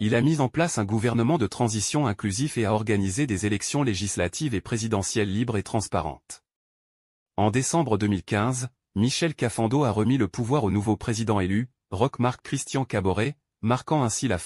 Il a mis en place un gouvernement de transition inclusif et a organisé des élections législatives et présidentielles libres et transparentes. En décembre 2015, Michel Cafando a remis le pouvoir au nouveau président élu, Roch-Marc Christian Caboret, marquant ainsi la